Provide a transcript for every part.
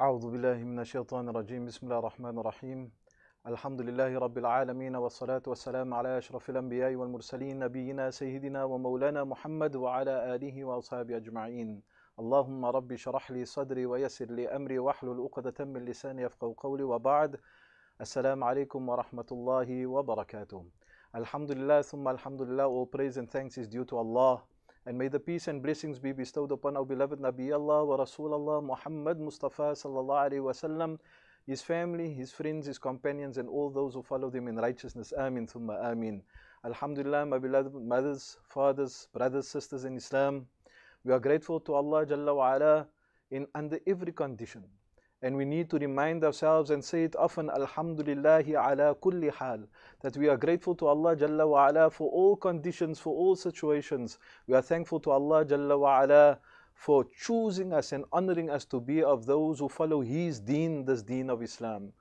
أعوذ بالله من الشيطان الرجيم بسم الله الرحمن الرحيم الحمد لله رب العالمين والصلاة والسلام على أشرف الأنبياء والمرسلين نبينا سيدنا ومولانا محمد وعلى آله وأصحابه أجمعين اللهم رب شرح لي صدري ويسر لي أمري وحل الأقدة من لساني يفقه قولي وبعد السلام عليكم ورحمة الله وبركاته ثم الحمد لله all praise and thanks is due to Allah And may the peace and blessings be bestowed upon our beloved Nabi Allah wa Rasulullah Muhammad Mustafa sallallahu alaihi wasallam, his family, his friends, his companions, and all those who follow them in righteousness. Amin thumma amin. Alhamdulillah, my beloved mothers, fathers, brothers, sisters in Islam. We are grateful to Allah Jalla wa ala in under every condition. And we need to remind ourselves and say it often, Alhamdulillahi ala kulli hal, that we are grateful to Allah Jalla wa ala for all conditions, for all situations. We are thankful to Allah Jalla wa ala for choosing us and honoring us to be of those who follow His deen, this deen of Islam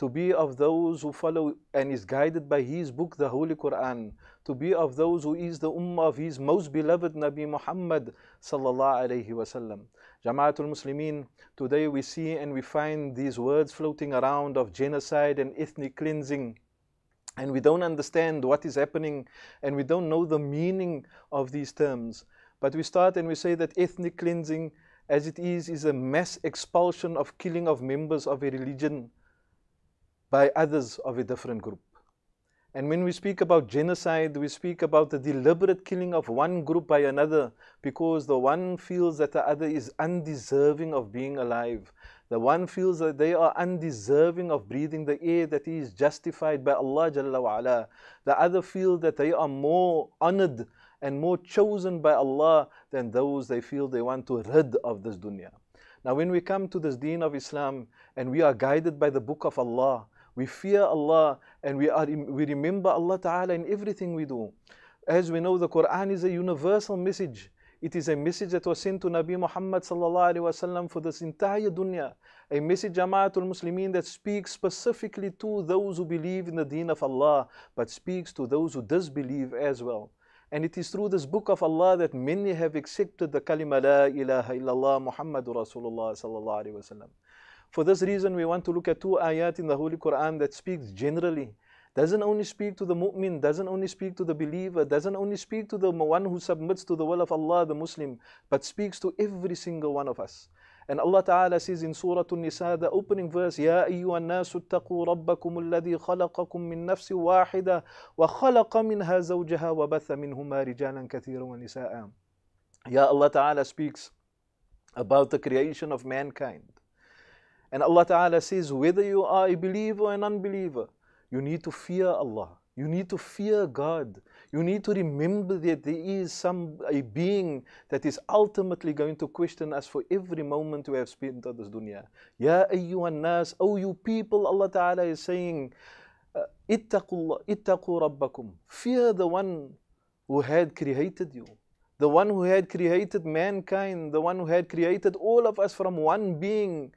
to be of those who follow and is guided by his book, the Holy Quran, to be of those who is the ummah of his most beloved Nabi Muhammad sallallahu alayhi wasallam. Jamaatul Muslimin, today we see and we find these words floating around of genocide and ethnic cleansing. And we don't understand what is happening and we don't know the meaning of these terms. But we start and we say that ethnic cleansing, as it is, is a mass expulsion of killing of members of a religion by others of a different group. And when we speak about genocide, we speak about the deliberate killing of one group by another because the one feels that the other is undeserving of being alive. The one feels that they are undeserving of breathing the air that is justified by Allah Jalla wa'ala. The other feels that they are more honored and more chosen by Allah than those they feel they want to rid of this dunya. Now when we come to this deen of Islam and we are guided by the book of Allah, we fear Allah and we, are, we remember Allah Ta'ala in everything we do. As we know, the Quran is a universal message. It is a message that was sent to Nabi Muhammad wasallam for this entire dunya. A message, Jamaatul Muslimin, that speaks specifically to those who believe in the deen of Allah, but speaks to those who disbelieve as well. And it is through this book of Allah that many have accepted the kalima La ilaha illallah Muhammadur Rasulullah sallallahu alayhi for this reason, we want to look at two ayat in the Holy Quran that speaks generally. Doesn't only speak to the mu'min, doesn't only speak to the believer, doesn't only speak to the one who submits to the will of Allah, the Muslim, but speaks to every single one of us. And Allah Ta'ala says in Surah An-Nisa, the opening verse, يَا أَيُّهَا النَّاسُ اتَّقُوا رَبَّكُمُ الَّذِي خَلَقَكُم مِّن نَّفْسٍ وَاحِدَةٍ وَخَلَقَ مِنْهَا زَوْجَهَا وَبَثَّ مِنْهُمَا رِجَالًا كَثِيرًا وَنِسَاءً Ya Allah Ta'ala speaks about the creation of mankind. And Allah Ta'ala says, whether you are a believer or an unbeliever, you need to fear Allah. You need to fear God. You need to remember that there is some a being that is ultimately going to question us for every moment we have spent on this dunya. Ya ayyuhan nas, O you people, Allah Ta'ala is saying, uh, ittaqu rabbakum. Fear the one who had created you. The one who had created mankind, the one who had created all of us from one being,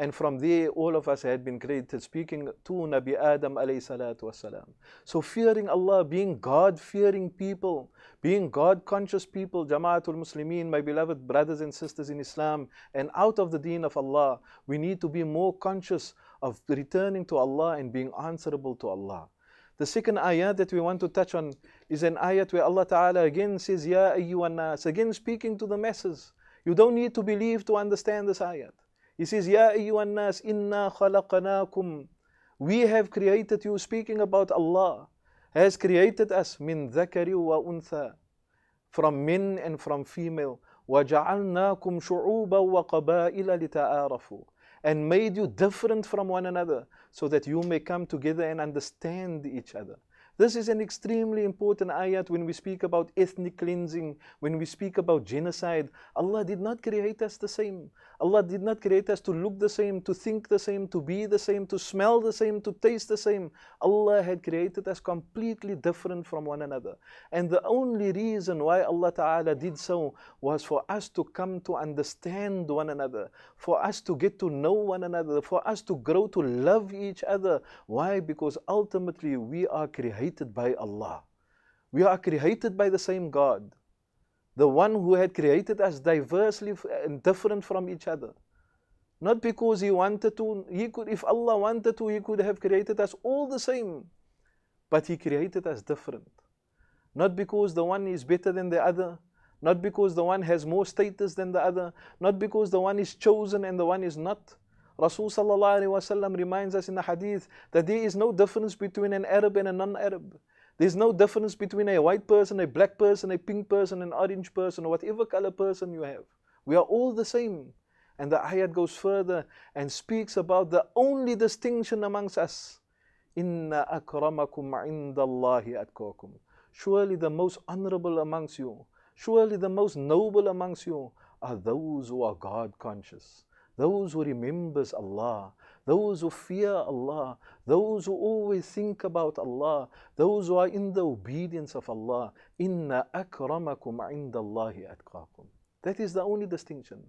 and from there, all of us had been created, speaking to Nabi Adam alayhi salatu wasalam. So fearing Allah, being God-fearing people, being God-conscious people, Jamaatul Muslimin, my beloved brothers and sisters in Islam, and out of the deen of Allah, we need to be more conscious of returning to Allah and being answerable to Allah. The second ayat that we want to touch on is an ayat where Allah Ta'ala again says, Ya ayyuhan nas, again speaking to the masses. You don't need to believe to understand this ayat. He says, Ya ayyuhan nas, inna khalaqnakum. We have created you, speaking about Allah, has created us min dhakari wa untha, from men and from female. وَجَعَلْنَاكُمْ شُعُوبًا وَقَبَائِلَ لتآرفوا And made you different from one another, so that you may come together and understand each other. This is an extremely important ayat when we speak about ethnic cleansing, when we speak about genocide. Allah did not create us the same. Allah did not create us to look the same, to think the same, to be the same, to smell the same, to taste the same. Allah had created us completely different from one another. And the only reason why Allah Ta'ala did so was for us to come to understand one another, for us to get to know one another, for us to grow to love each other. Why? Because ultimately we are created created by Allah. We are created by the same God, the one who had created us diversely and different from each other. Not because he wanted to, he could, if Allah wanted to, he could have created us all the same. But he created us different. Not because the one is better than the other, not because the one has more status than the other, not because the one is chosen and the one is not. Rasul وسلم reminds us in the hadith that there is no difference between an Arab and a non Arab. There's no difference between a white person, a black person, a pink person, an orange person, or whatever color person you have. We are all the same. And the ayat goes further and speaks about the only distinction amongst us. Inna akramakum indallahi atkakum. Surely the most honorable amongst you, surely the most noble amongst you are those who are God conscious those who remembers Allah, those who fear Allah, those who always think about Allah, those who are in the obedience of Allah. Inna akramakum indallahi atqakum. That is the only distinction.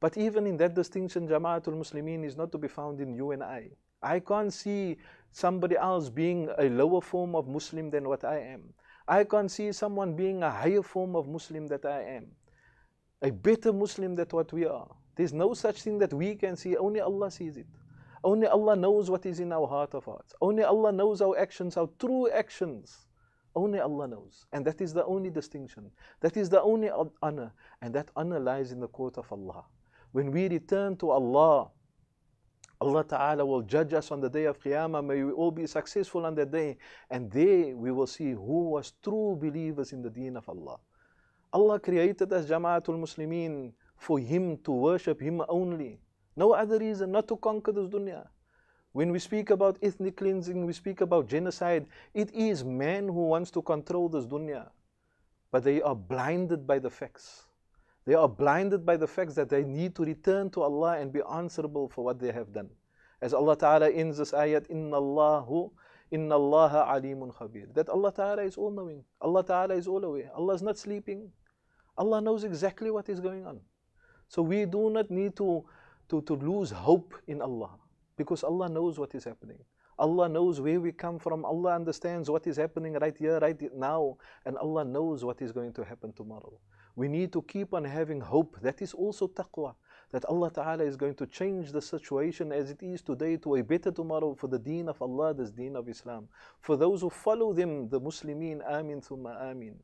But even in that distinction, Jamaatul Muslimin is not to be found in you and I. I can't see somebody else being a lower form of Muslim than what I am. I can't see someone being a higher form of Muslim that I am, a better Muslim than what we are. There's no such thing that we can see, only Allah sees it. Only Allah knows what is in our heart of hearts. Only Allah knows our actions, our true actions. Only Allah knows. And that is the only distinction. That is the only honor. And that honor lies in the court of Allah. When we return to Allah, Allah Ta'ala will judge us on the day of Qiyamah. May we all be successful on that day. And there we will see who was true believers in the deen of Allah. Allah created us Jama'atul Muslimin for Him, to worship Him only. No other reason, not to conquer this dunya. When we speak about ethnic cleansing, we speak about genocide, it is man who wants to control this dunya. But they are blinded by the facts. They are blinded by the facts that they need to return to Allah and be answerable for what they have done. As Allah Ta'ala ends this ayat, Inna Allahu Inna Allah alimun khabir. That Allah Ta'ala is all knowing. Allah Ta'ala is all aware. Allah is not sleeping. Allah knows exactly what is going on. So we do not need to, to, to lose hope in Allah because Allah knows what is happening. Allah knows where we come from. Allah understands what is happening right here, right now. And Allah knows what is going to happen tomorrow. We need to keep on having hope. That is also taqwa. That Allah Ta'ala is going to change the situation as it is today to a better tomorrow for the deen of Allah, this deen of Islam. For those who follow them, the Muslimin, Amin thumma Amin.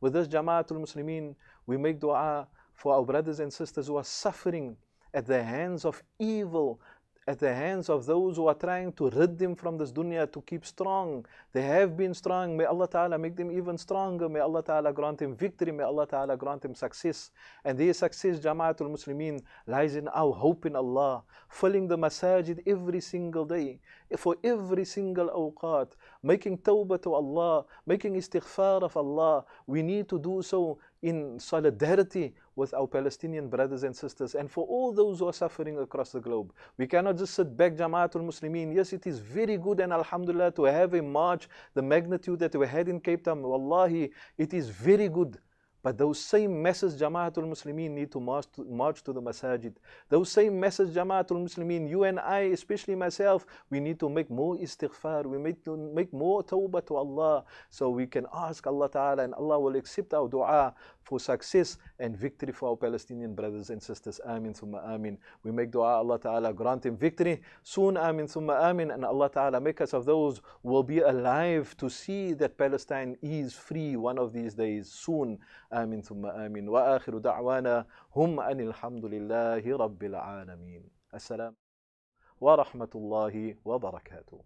With this Jama'atul Muslimin, we make dua for our brothers and sisters who are suffering at the hands of evil, at the hands of those who are trying to rid them from this dunya to keep strong. They have been strong. May Allah Ta'ala make them even stronger. May Allah Ta'ala grant them victory. May Allah Ta'ala grant them success. And their success, Jamaatul Muslimin, lies in our hope in Allah, filling the masajid every single day, for every single awqat, making tawbah to Allah, making istighfar of Allah. We need to do so in solidarity with our Palestinian brothers and sisters and for all those who are suffering across the globe. We cannot just sit back, Jamaatul Muslimin. Yes, it is very good and Alhamdulillah to have a march, the magnitude that we had in Cape Town. Wallahi, it is very good but those same masses, Jamaatul Muslimin need to march, to march to the masajid. Those same masses, Jamaatul Muslimin, you and I, especially myself, we need to make more istighfar, we need to make more tawbah to Allah so we can ask Allah Ta'ala and Allah will accept our dua for success and victory for our Palestinian brothers and sisters. Amin summa amin. We make dua, Allah Ta'ala grant him victory. Soon, amin summa amin. And Allah Ta'ala make us of those who will be alive to see that Palestine is free one of these days. Soon, amin summa amin. Wa akhiru da'wana hum anil hamdulillahi rabbil alameen. Assalam. rahmatullahi wa barakatuh.